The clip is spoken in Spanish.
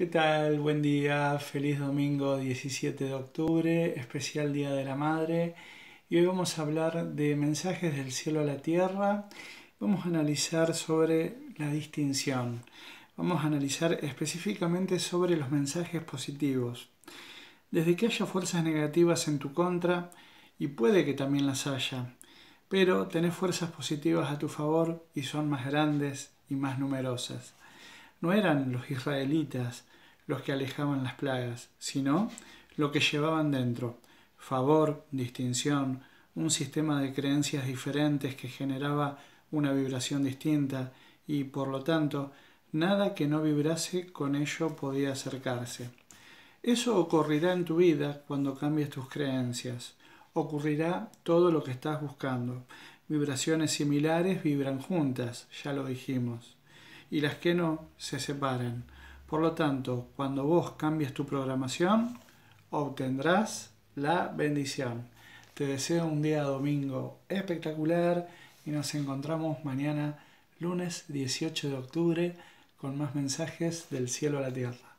¿Qué tal? Buen día, feliz domingo 17 de octubre, especial Día de la Madre. Y hoy vamos a hablar de mensajes del cielo a la tierra. Vamos a analizar sobre la distinción. Vamos a analizar específicamente sobre los mensajes positivos. Desde que haya fuerzas negativas en tu contra, y puede que también las haya, pero tenés fuerzas positivas a tu favor y son más grandes y más numerosas no eran los israelitas los que alejaban las plagas, sino lo que llevaban dentro, favor, distinción, un sistema de creencias diferentes que generaba una vibración distinta y, por lo tanto, nada que no vibrase con ello podía acercarse. Eso ocurrirá en tu vida cuando cambies tus creencias. Ocurrirá todo lo que estás buscando. Vibraciones similares vibran juntas, ya lo dijimos y las que no se separen. Por lo tanto, cuando vos cambies tu programación, obtendrás la bendición. Te deseo un día domingo espectacular y nos encontramos mañana lunes 18 de octubre con más mensajes del cielo a la tierra.